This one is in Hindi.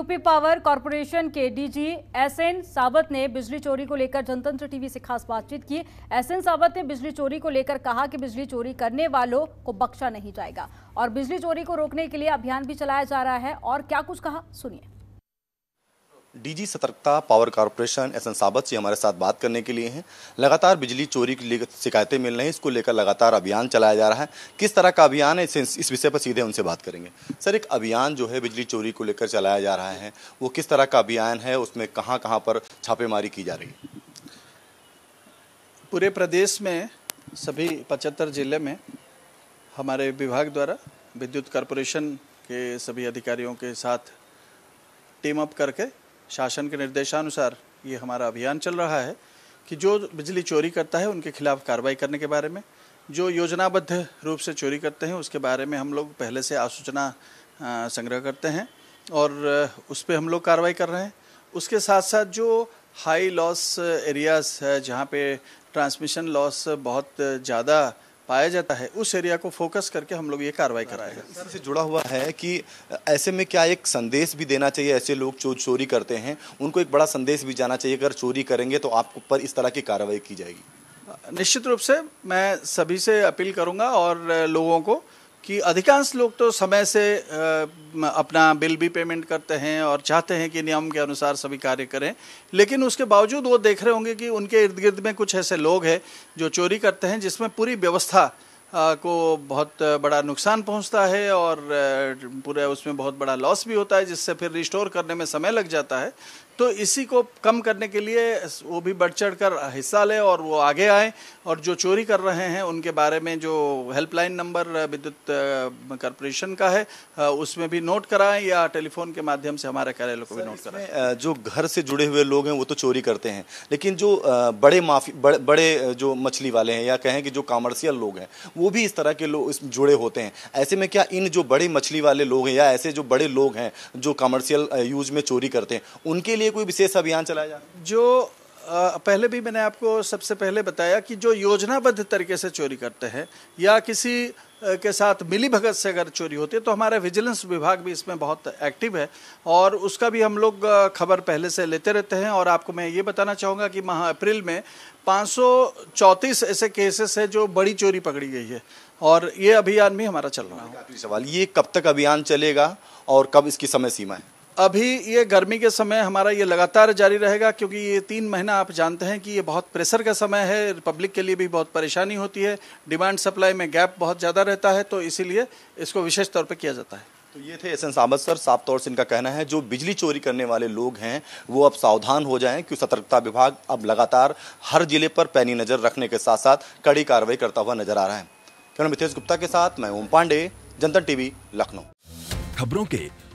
यूपी पावर कॉरपोरेशन के डीजी एसएन सावत ने बिजली चोरी को लेकर जनतंत्र टीवी से खास बातचीत की एसएन सावत ने बिजली चोरी को लेकर कहा कि बिजली चोरी करने वालों को बख्शा नहीं जाएगा और बिजली चोरी को रोकने के लिए अभियान भी चलाया जा रहा है और क्या कुछ कहा सुनिए डीजी सतर्कता पावर कॉरपोरेशन एस एन साबत से हमारे साथ बात करने के लिए हैं लगातार बिजली चोरी की शिकायतें मिल रही हैं इसको लेकर लगातार अभियान चलाया जा रहा है किस तरह का अभियान है इस विषय पर सीधे उनसे बात करेंगे सर एक अभियान जो है बिजली चोरी को लेकर चलाया जा रहा है वो किस तरह का अभियान है उसमें कहाँ कहाँ पर छापेमारी की जा रही है पूरे प्रदेश में सभी पचहत्तर जिले में हमारे विभाग द्वारा विद्युत कॉरपोरेशन के सभी अधिकारियों के साथ टीम अप करके शासन के निर्देशानुसार ये हमारा अभियान चल रहा है कि जो बिजली चोरी करता है उनके खिलाफ कार्रवाई करने के बारे में जो योजनाबद्ध रूप से चोरी करते हैं उसके बारे में हम लोग पहले से आसूचना संग्रह करते हैं और उस पर हम लोग कार्रवाई कर रहे हैं उसके साथ साथ जो हाई लॉस एरियाज़ है जहाँ पे ट्रांसमिशन लॉस बहुत ज़्यादा पाया जाता है उस एरिया को फोकस करके हम लोग ये कार्रवाई कराएंगे सर से जुड़ा हुआ है कि ऐसे में क्या एक संदेश भी देना चाहिए ऐसे लोग जो चोरी करते हैं उनको एक बड़ा संदेश भी जाना चाहिए अगर चोरी करेंगे तो आप पर इस तरह की कार्रवाई की जाएगी निश्चित रूप से मैं सभी से अपील करूंगा और लोगों को कि अधिकांश लोग तो समय से अपना बिल भी पेमेंट करते हैं और चाहते हैं कि नियम के अनुसार सभी कार्य करें लेकिन उसके बावजूद वो देख रहे होंगे कि उनके इर्द गिर्द में कुछ ऐसे लोग हैं जो चोरी करते हैं जिसमें पूरी व्यवस्था को बहुत बड़ा नुकसान पहुंचता है और पूरे उसमें बहुत बड़ा लॉस भी होता है जिससे फिर रिस्टोर करने में समय लग जाता है तो इसी को कम करने के लिए वो भी बढ़ चढ़ कर हिस्सा लें और वो आगे आए और जो चोरी कर रहे हैं उनके बारे में जो हेल्पलाइन नंबर विद्युत कॉरपोरेशन का है उसमें भी नोट कराएं या टेलीफोन के माध्यम से हमारे कार्यालय को भी नोट कराएं जो घर से जुड़े हुए लोग हैं वो तो चोरी करते हैं लेकिन जो बड़े माफी बड़े, बड़े जो मछली वाले हैं या कहें कि जो कॉमर्शियल लोग हैं वो भी इस तरह के लोग इसमें जुड़े होते हैं ऐसे में क्या इन जो बड़े मछली वाले लोग हैं या ऐसे जो बड़े लोग हैं जो कमर्शियल यूज uh, में चोरी करते हैं उनके लिए कोई विशेष अभियान चलाया जाए जो पहले भी मैंने आपको सबसे पहले बताया कि जो योजनाबद्ध तरीके से चोरी करते हैं या किसी के साथ मिली भगत से अगर चोरी होती है तो हमारा विजिलेंस विभाग भी इसमें बहुत एक्टिव है और उसका भी हम लोग खबर पहले से लेते रहते हैं और आपको मैं ये बताना चाहूँगा कि माह अप्रैल में पाँच ऐसे केसेस है जो बड़ी चोरी पकड़ी गई है और ये अभियान भी हमारा चल रहा है सवाल ये कब तक अभियान चलेगा और कब इसकी समय सीमा है अभी ये गर्मी के समय हमारा ये लगातार जारी रहेगा क्योंकि ये तीन महीना आप जानते हैं कि ये बहुत प्रेशर का समय है पब्लिक के लिए भी बहुत परेशानी होती है डिमांड सप्लाई में गैप बहुत ज़्यादा रहता है तो इसीलिए इसको विशेष तौर पर किया जाता है तो ये थे एस एन सामत सर साफ तौर से इनका कहना है जो बिजली चोरी करने वाले लोग हैं वो अब सावधान हो जाएं क्योंकि सतर्कता विभाग अब लगातार हर जिले पर पैनी नज़र रखने के साथ साथ कड़ी कार्रवाई करता हुआ नजर आ रहा है मितेश मिथेश गुप्ता के साथ मैं ओम पांडे जनता टीवी लखनऊ खबरों के